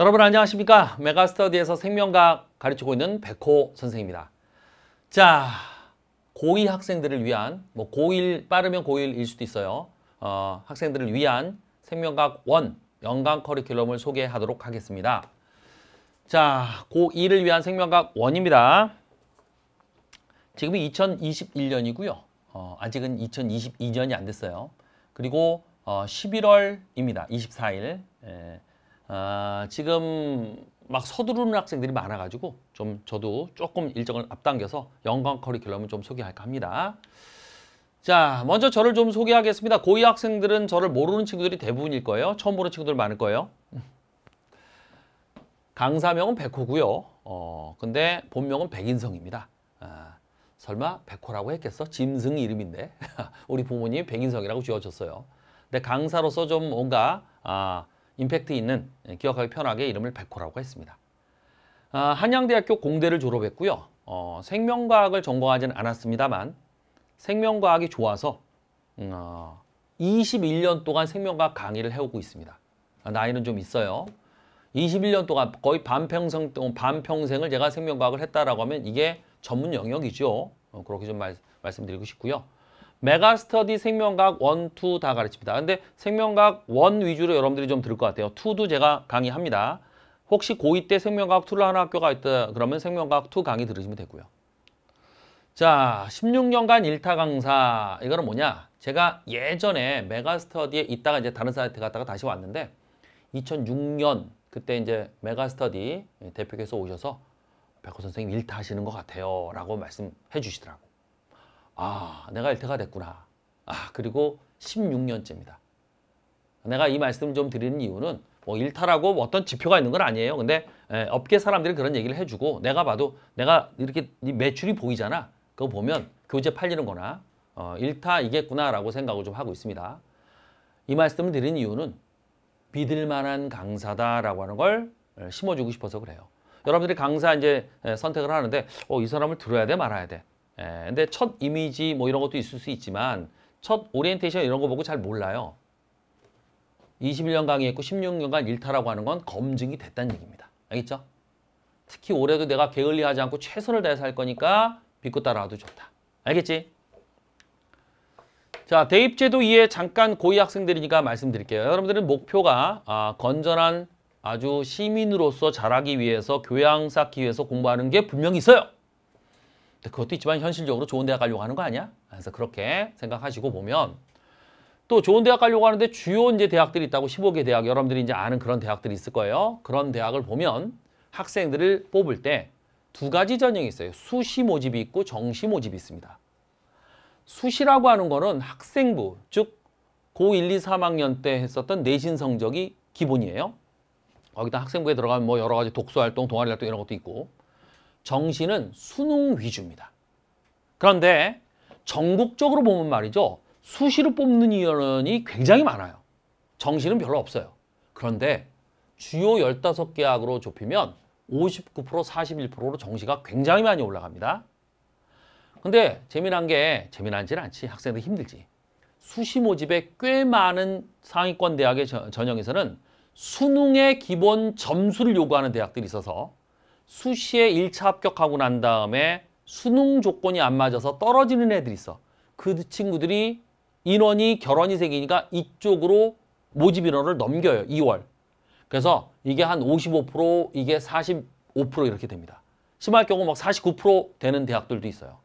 여러분 안녕하십니까 메가스터디에서 생명과학 가르치고 있는 백호 선생입니다 자 고2 학생들을 위한 뭐 고1 빠르면 고1일 수도 있어요 어, 학생들을 위한 생명과학 원 연간 커리큘럼을 소개하도록 하겠습니다 자 고2를 위한 생명과학 원입니다 지금이 2021년이고요 어, 아직은 2022년이 안 됐어요 그리고 어, 11월입니다 24일 예. 아, 지금 막 서두르는 학생들이 많아가지고 좀 저도 조금 일정을 앞당겨서 연관 커리큘럼을 좀 소개할까 합니다. 자, 먼저 저를 좀 소개하겠습니다. 고2 학생들은 저를 모르는 친구들이 대부분일 거예요. 처음 보는 친구들 많을 거예요. 강사명은 백호고요. 어, 근데 본명은 백인성입니다. 아, 설마 백호라고 했겠어? 짐승 이름인데. 우리 부모님 백인성이라고 지어줬어요. 근데 강사로서 좀 뭔가 아, 임팩트 있는 예, 기억하기 편하게 이름을 백호라고 했습니다. 아, 한양대학교 공대를 졸업했고요. 어, 생명과학을 전공하지는 않았습니다만 생명과학이 좋아서 음, 어, 21년 동안 생명과학 강의를 해오고 있습니다. 아, 나이는 좀 있어요. 21년 동안 거의 반평생, 어, 반평생을 제가 생명과학을 했다라고 하면 이게 전문 영역이죠. 어, 그렇게 좀 말, 말씀드리고 싶고요. 메가스터디 생명과학 1, 2 다 가르칩니다. 근데 생명과학 1 위주로 여러분들이 좀 들을 것 같아요. 2도 제가 강의합니다. 혹시 고2 때 생명과학 2를 하는 학교가 있다 그러면 생명과학 2 강의 들으시면 되고요. 자, 16년간 1타 강사 이거는 뭐냐? 제가 예전에 메가스터디에 있다가 이제 다른 사이트 갔다가 다시 왔는데 2006년 그때 이제 메가스터디 대표께서 오셔서 백호 선생님 1타 하시는 것 같아요 라고 말씀해 주시더라고 아 내가 일태가 됐구나. 아 그리고 16년째입니다. 내가 이 말씀을 좀 드리는 이유는 뭐일탈라고 뭐 어떤 지표가 있는 건 아니에요. 근데 에, 업계 사람들이 그런 얘기를 해주고 내가 봐도 내가 이렇게 매출이 보이잖아. 그거 보면 교재 팔리는 거나 어, 일타 이겠구나라고 생각을 좀 하고 있습니다. 이 말씀을 드리는 이유는 믿을만한 강사다라고 하는 걸 심어주고 싶어서 그래요. 여러분들이 강사 이제 선택을 하는데 어, 이 사람을 들어야 돼 말아야 돼. 예, 근데 첫 이미지 뭐 이런 것도 있을 수 있지만 첫 오리엔테이션 이런 거 보고 잘 몰라요. 21년 강의했고 16년간 일타라고 하는 건 검증이 됐다는 얘기입니다. 알겠죠? 특히 올해도 내가 게을리하지 않고 최선을 다해서 할 거니까 믿고 따라와도 좋다. 알겠지? 자, 대입제도 이해 잠깐 고위 학생들이니까 말씀드릴게요. 여러분들은 목표가 아, 건전한 아주 시민으로서 자라기 위해서 교양 쌓기 위해서 공부하는 게 분명히 있어요. 그것도 있지만 현실적으로 좋은 대학 가려고 하는 거 아니야? 그래서 그렇게 생각하시고 보면 또 좋은 대학 가려고 하는데 주요 이제 대학들이 있다고 15개 대학 여러분들이 이제 아는 그런 대학들이 있을 거예요. 그런 대학을 보면 학생들을 뽑을 때 두 가지 전형이 있어요. 수시 모집이 있고 정시 모집이 있습니다. 수시라고 하는 거는 학생부, 즉 고1, 2, 3학년 때 했었던 내신 성적이 기본이에요. 거기다 학생부에 들어가면 뭐 여러 가지 독서 활동, 동아리 활동 이런 것도 있고 정시는 수능 위주입니다. 그런데 전국적으로 보면 말이죠. 수시로 뽑는 인원이 굉장히 많아요. 정시는 별로 없어요. 그런데 주요 15개 학으로 좁히면 59% 41%로 정시가 굉장히 많이 올라갑니다. 근데 재미난 게 재미난진 않지 학생들 힘들지. 수시 모집에 꽤 많은 상위권 대학의 전형에서는 수능의 기본 점수를 요구하는 대학들이 있어서 수시에 1차 합격하고 난 다음에 수능 조건이 안 맞아서 떨어지는 애들이 있어. 그 친구들이 인원이 결원이 생기니까 이쪽으로 모집 인원을 넘겨요. 2월. 그래서 이게 한 55% 이게 45% 이렇게 됩니다. 심할 경우 막 49% 되는 대학들도 있어요.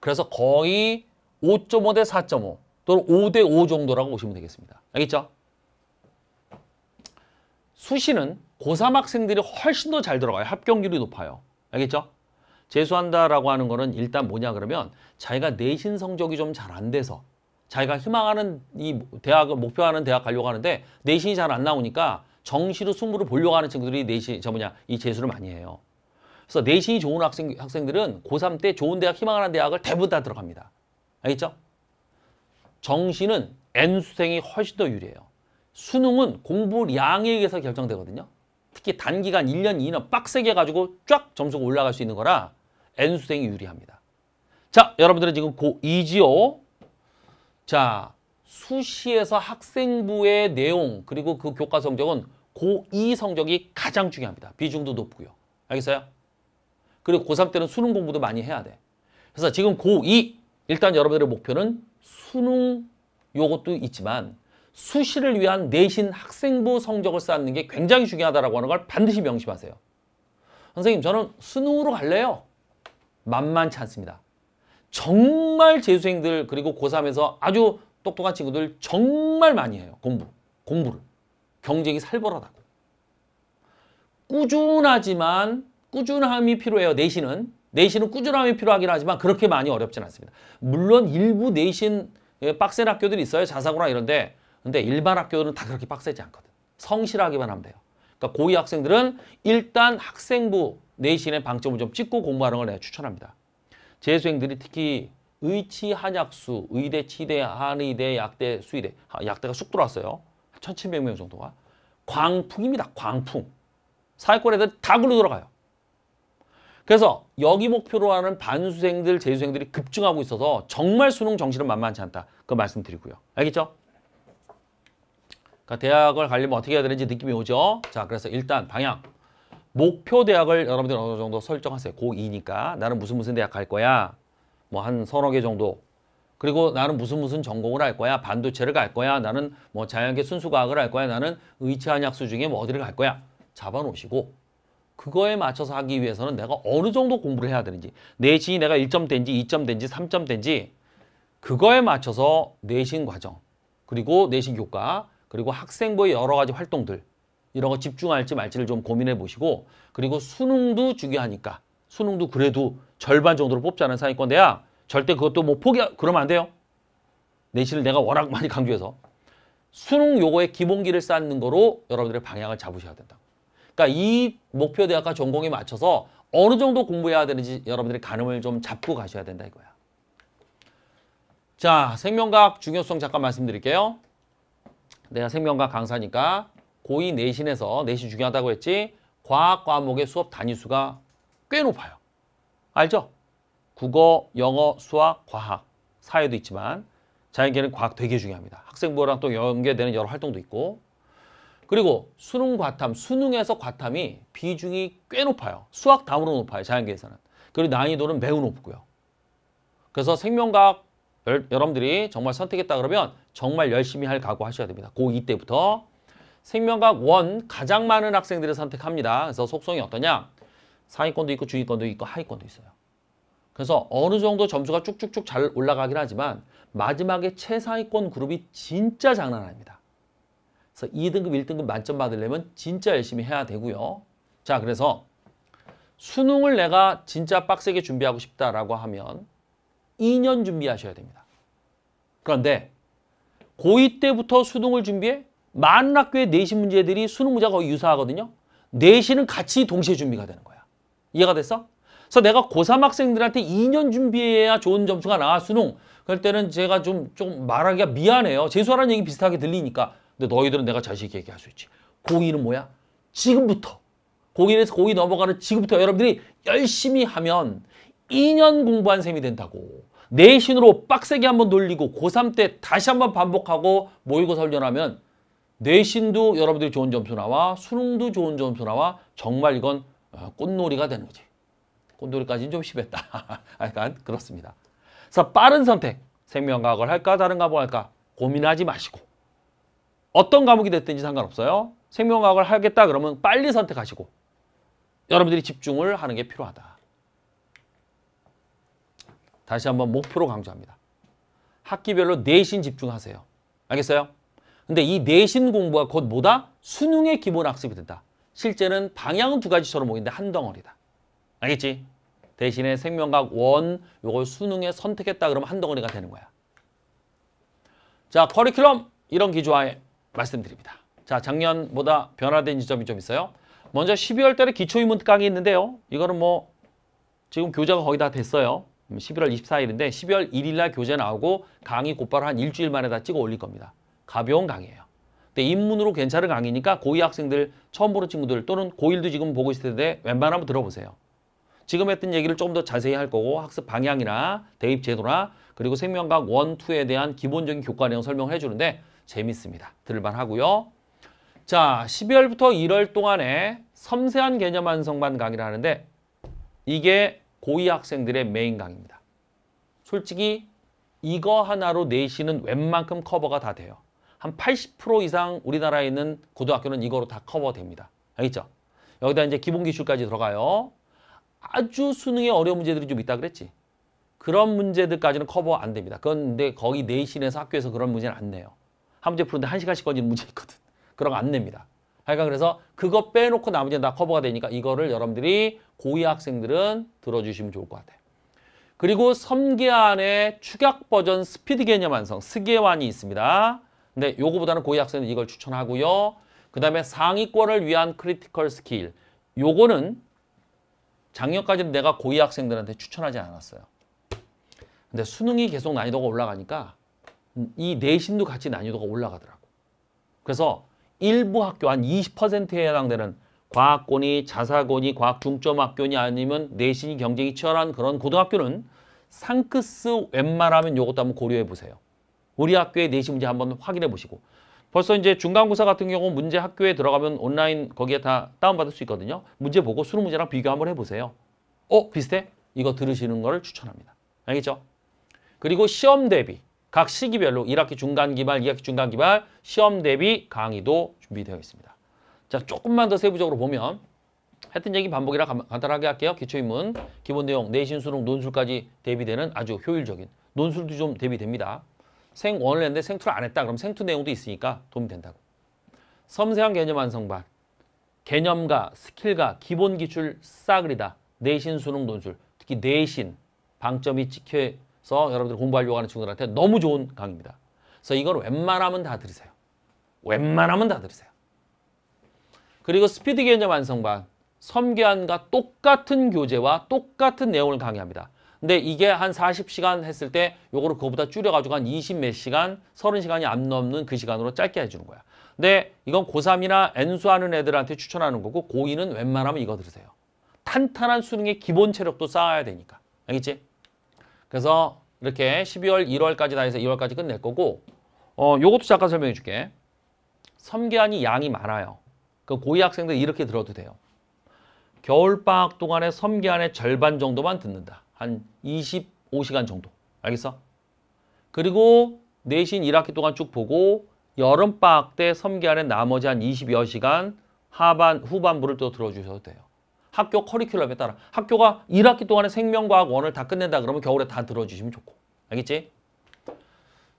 그래서 거의 5.5 대 4.5 또는 5 대 5 정도라고 보시면 되겠습니다. 알겠죠? 수시는 고3 학생들이 훨씬 더 잘 들어가요. 합격률이 높아요. 알겠죠? 재수한다라고 하는 거는 일단 뭐냐 그러면 자기가 내신 성적이 좀 잘 안 돼서 자기가 희망하는 이 대학을 목표하는 대학 가려고 하는데 내신이 잘 안 나오니까 정시로 승부를 보려고 하는 친구들이 내신 저 뭐냐 이 재수를 많이 해요. 그래서 내신이 좋은 학생 학생들은 고3 때 좋은 대학 희망하는 대학을 대부분 다 들어갑니다. 알겠죠? 정시는 N수생이 훨씬 더 유리해요. 수능은 공부량에 의해서 결정되거든요. 특히 단기간 1년, 2년 빡세게 가지고 쫙 점수가 올라갈 수 있는 거라 N수생이 유리합니다. 자, 여러분들은 지금 고2지요. 자, 수시에서 학생부의 내용 그리고 그 교과 성적은 고2 성적이 가장 중요합니다. 비중도 높고요. 알겠어요? 그리고 고3 때는 수능 공부도 많이 해야 돼. 그래서 지금 고2 일단 여러분들의 목표는 수능 요것도 있지만 수시를 위한 내신 학생부 성적을 쌓는 게 굉장히 중요하다고 하는 걸 반드시 명심하세요. 선생님 저는 수능으로 갈래요. 만만치 않습니다. 정말 재수생들 그리고 고3에서 아주 똑똑한 친구들 정말 많이 해요. 공부, 공부를. 경쟁이 살벌하다고. 꾸준하지만 꾸준함이 필요해요. 내신은. 내신은 꾸준함이 필요하긴 하지만 그렇게 많이 어렵진 않습니다. 물론 일부 내신 예, 빡센 학교들이 있어요. 자사고나 이런데 근데 일반 학교는 다 그렇게 빡세지 않거든. 성실하기만 하면 돼요. 그러니까 고위 학생들은 일단 학생부 내신에 방점을 좀 찍고 공부하는 걸 내가 추천합니다. 재수생들이 특히 의치, 한약수, 의대, 치대, 한의대, 약대, 수의대 아, 약대가 쑥 들어왔어요. 1700명 정도가. 광풍입니다. 광풍. 사회권 애들 다글러 들어가요. 그래서 여기 목표로 하는 반수생들, 재수생들이 급증하고 있어서 정말 수능 정신은 만만치 않다. 그 말씀드리고요. 알겠죠? 그러니까 대학을 가려면 어떻게 해야 되는지 느낌이 오죠. 자, 그래서 일단 방향. 목표 대학을 여러분들 어느 정도 설정하세요. 고2니까 나는 무슨 무슨 대학 갈 거야. 뭐 한 서너 개 정도. 그리고 나는 무슨 무슨 전공을 할 거야. 반도체를 갈 거야. 나는 뭐 자연계 순수과학을 할 거야. 나는 의치한약수 중에 뭐 어디를 갈 거야. 잡아놓으시고 그거에 맞춰서 하기 위해서는 내가 어느 정도 공부를 해야 되는지 내신이 내가 1점된지2점된지3점된지 그거에 맞춰서 내신 과정 그리고 내신 교과 그리고 학생부의 여러 가지 활동들 이런 거 집중할지 말지를 좀 고민해 보시고 그리고 수능도 중요하니까 수능도 그래도 절반 정도로 뽑자는 상위권데야 절대 그것도 뭐 포기 그러면 안 돼요. 내신을 내가 워낙 많이 강조해서 수능 요거의 기본기를 쌓는 거로 여러분들의 방향을 잡으셔야 된다. 그러니까 이 목표 대학과 전공에 맞춰서 어느 정도 공부해야 되는지 여러분들이 가늠을 좀 잡고 가셔야 된다 이거야. 자, 생명과학 중요성 잠깐 말씀드릴게요. 내가 생명과 학 강사니까 고2 내신에서 내신 중요하다고 했지 과학 과목의 수업 단위수가 꽤 높아요. 알죠? 국어, 영어, 수학, 과학, 사회도 있지만 자연계는 과학 되게 중요합니다. 학생부랑 또 연계되는 여러 활동도 있고 그리고 수능 과탐, 수능에서 과탐이 비중이 꽤 높아요. 수학 다음으로 높아요. 자연계에서는. 그리고 난이도는 매우 높고요. 그래서 생명과학 여러분들이 정말 선택했다 그러면 정말 열심히 할 각오하셔야 됩니다. 고2 때부터 생명각 원 가장 많은 학생들을 선택합니다. 그래서 속성이 어떠냐? 상위권도 있고 중위권도 있고 하위권도 있어요. 그래서 어느 정도 점수가 쭉쭉쭉 잘 올라가긴 하지만 마지막에 최상위권 그룹이 진짜 장난 아닙니다. 그래서 2등급, 1등급 만점 받으려면 진짜 열심히 해야 되고요. 자, 그래서 수능을 내가 진짜 빡세게 준비하고 싶다라고 하면 2년 준비하셔야 됩니다. 그런데 고2 때부터 수능을 준비해? 많은 학교의 내신 문제들이 수능 문제가 거의 유사하거든요. 내신은 같이 동시에 준비가 되는 거야. 이해가 됐어? 그래서 내가 고3 학생들한테 2년 준비해야 좋은 점수가 나와 수능. 그럴 때는 제가 좀, 좀 말하기가 미안해요. 재수하라는 얘기 비슷하게 들리니까. 근데 너희들은 내가 자신 있게 얘기할 수 있지. 고2는 뭐야? 지금부터. 고1에서 고2 넘어가는 지금부터 여러분들이 열심히 하면 2년 공부한 셈이 된다고. 내신으로 빡세게 한번 돌리고 고3 때 다시 한번 반복하고 모의고사 훈련하면 내신도 여러분들이 좋은 점수 나와 수능도 좋은 점수 나와 정말 이건 어, 꽃놀이가 되는 거지. 꽃놀이까지는 좀 심했다. 약간 그렇습니다. 그래서 빠른 선택, 생명과학을 할까 다른 과목을 할까 고민하지 마시고 어떤 과목이 됐든지 상관없어요. 생명과학을 하겠다 그러면 빨리 선택하시고 여러분들이 집중을 하는 게 필요하다. 다시 한번 목표로 강조합니다. 학기별로 내신 집중하세요. 알겠어요? 근데 이 내신 공부가 곧 뭐다? 수능의 기본 학습이 된다. 실제는 방향은 두 가지처럼 보이는데 한 덩어리다. 알겠지? 대신에 생명과학 원 요걸 수능에 선택했다 그러면 한 덩어리가 되는 거야. 자, 커리큘럼 이런 기조하에 말씀드립니다. 자, 작년보다 변화된 지점이 좀 있어요. 먼저 12월 달에 기초 인문 강의 있는데요. 이거는 뭐 지금 교재가 거의 다 됐어요. 11월 24일인데 12월 1일 날 교재 나오고 강의 곧바로 한 일주일 만에 다 찍어 올릴 겁니다. 가벼운 강의예요. 근데 입문으로 괜찮은 강의니까 고2 학생들 처음 보는 친구들 또는 고1도 지금 보고 있을 텐데 웬만하면 들어보세요. 지금 했던 얘기를 조금 더 자세히 할 거고 학습 방향이나 대입 제도나 그리고 생명과학 원투에 대한 기본적인 교과 내용 설명을 해주는데 재밌습니다. 들을만 하고요. 자, 12월부터 1월 동안에 섬세한 개념 완성반 강의를 하는데 이게 고2 학생들의 메인 강입니다. 의 솔직히 이거 하나로 내신은 웬만큼 커버가 다 돼요. 한 80% 이상 우리나라에 있는 고등학교는 이거로 다 커버됩니다. 알겠죠? 여기다 이제 기본 기술까지 들어가요. 아주 수능에 어려운 문제들이 좀 있다 그랬지. 그런 문제들까지는 커버 안 됩니다. 그런데 거기 내신에서 학교에서 그런 문제는 안 내요. 한 문제 푸는데 한 시간씩 걸리는 문제 있거든. 그런 거안 냅니다. 하여간 그래서 그거 빼놓고 나머지는 다 커버가 되니까 이거를 여러분들이 고2 학생들은 들어주시면 좋을 것 같아요. 그리고 섬계안의 축약 버전 스피드 개념 완성, 스계완이 있습니다. 근데 요거보다는 고2 학생은 이걸 추천하고요. 그 다음에 상위권을 위한 크리티컬 스킬. 요거는 작년까지는 내가 고2 학생들한테 추천하지 않았어요. 근데 수능이 계속 난이도가 올라가니까 이 내신도 같이 난이도가 올라가더라고. 그래서 일부 학교 한 20%에 해당되는 과학고니 자사고니 과학 중점 학교니 아니면 내신이 경쟁이 치열한 그런 고등학교는 상크스 웬만하면 요것도 한번 고려해 보세요. 우리 학교의 내신 문제 한번 확인해 보시고 벌써 이제 중간고사 같은 경우 문제 학교에 들어가면 온라인 거기에 다 다운받을 수 있거든요. 문제 보고 수능 문제랑 비교 한번 해보세요. 어? 비슷해? 이거 들으시는 거를 추천합니다. 알겠죠? 그리고 시험 대비 각 시기별로 1학기 중간기말, 2학기 중간기말 시험 대비 강의도 준비되어 있습니다. 자, 조금만 더 세부적으로 보면 하여튼 얘기 반복이라 간단하게 할게요. 기초인문, 기본 내용, 내신, 수능, 논술까지 대비되는 아주 효율적인 논술도 좀 대비됩니다. 생원을 했는데 생투를 안 했다. 그럼 생투 내용도 있으니까 도움이 된다고. 섬세한 개념 완성반, 개념과 스킬과 기본 기출 싸그리다. 내신, 수능, 논술, 특히 내신 방점이 찍혀 그래서 여러분들 공부하려고 하는 친구들한테 너무 좋은 강의입니다. 그래서 이걸 웬만하면 다 들으세요. 웬만하면 다 들으세요. 그리고 스피드 개념 완성반 섬기안과 똑같은 교재와 똑같은 내용을 강의합니다. 근데 이게 한 40시간 했을 때 요거를 그거보다 줄여가지고 한 20 몇 시간, 30시간이 안 넘는 그 시간으로 짧게 해주는 거야. 근데 이건 고3이나 N수하는 애들한테 추천하는 거고 고2는 웬만하면 이거 들으세요. 탄탄한 수능의 기본 체력도 쌓아야 되니까. 알겠지? 그래서 이렇게 12월, 1월까지 다 해서 2월까지 끝낼 거고 어, 요것도 잠깐 설명해 줄게. 섬계안이 양이 많아요. 그고위 학생들 이렇게 들어도 돼요. 겨울방학 동안에 섬계안의 절반 정도만 듣는다. 한 25시간 정도. 알겠어? 그리고 내신 1학기 동안 쭉 보고 여름방학 때 섬계안의 나머지 한 20여 시간 하반, 후반부를 또 들어주셔도 돼요. 학교 커리큘럼에 따라 학교가 1학기 동안에 생명과학 원을 다 끝낸다 그러면 겨울에 다 들어주시면 좋고 알겠지?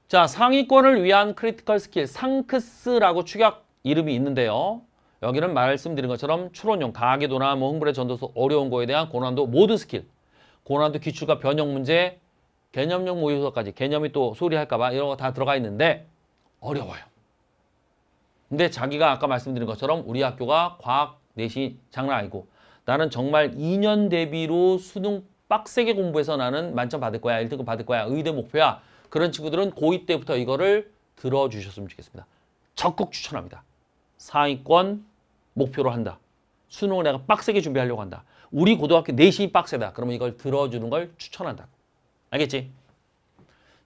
자 상위권을 위한 크리티컬 스킬 상크스라고 축약 이름이 있는데요. 여기는 말씀드린 것처럼 추론형, 가학의도나 뭐 흥분의 전도서 어려운 거에 대한 고난도 모드 스킬 고난도 기출과 변형 문제 개념용 모의고사까지 개념이 또 소리할까 봐 이런 거 다 들어가 있는데 어려워요. 근데 자기가 아까 말씀드린 것처럼 우리 학교가 과학 내신 장난 아니고 나는 정말 2년 대비로 수능 빡세게 공부해서 나는 만점 받을 거야. 1등급 받을 거야. 의대 목표야. 그런 친구들은 고2 때부터 이거를 들어주셨으면 좋겠습니다. 적극 추천합니다. 상위권 목표로 한다. 수능을 내가 빡세게 준비하려고 한다. 우리 고등학교 내신이 빡세다. 그러면 이걸 들어주는 걸 추천한다. 알겠지?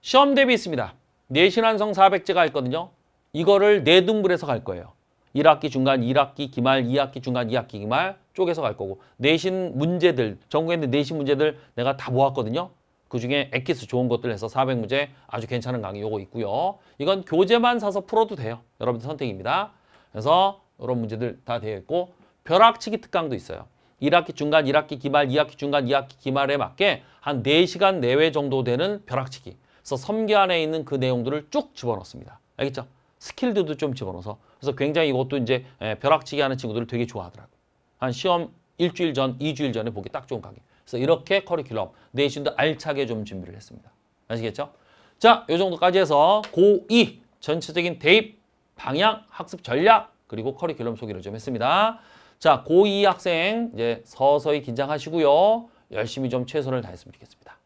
시험 대비 있습니다. 내신 완성 400제가 있거든요. 이거를 네등분에서갈 거예요. 1학기 중간, 1학기 기말, 2학기 중간, 2학기 기말, 쪼개서 갈 거고 내신 문제들 전국에 있는 내신 문제들 내가 다 모았거든요. 그중에 액기스 좋은 것들 해서 400문제 아주 괜찮은 강의 요거 있고요. 이건 교재만 사서 풀어도 돼요. 여러분들 선택입니다. 그래서 이런 문제들 다 되어 있고 벼락치기 특강도 있어요. 1학기 중간, 1학기 기말, 2학기 중간, 2학기 기말에 맞게 한 4시간 내외 정도 되는 벼락치기. 그래서 3개 안에 있는 그 내용들을 쭉 집어넣습니다. 알겠죠? 스킬들도 좀 집어넣어서. 그래서 굉장히 이것도 이제 예, 벼락치기 하는 친구들을 되게 좋아하더라고요. 한 시험 일주일 전, 이주일 전에 보기 딱 좋은 강의. 그래서 이렇게 커리큘럼 내신도 알차게 좀 준비를 했습니다. 아시겠죠? 자, 요 정도까지 해서 고2 전체적인 대입, 방향, 학습 전략 그리고 커리큘럼 소개를 좀 했습니다. 자, 고2 학생 이제 서서히 긴장하시고요. 열심히 좀 최선을 다했으면 좋겠습니다.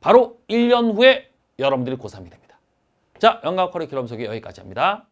바로 1년 후에 여러분들이 고3이 됩니다. 자, 영감 커리큘럼 소개 여기까지 합니다.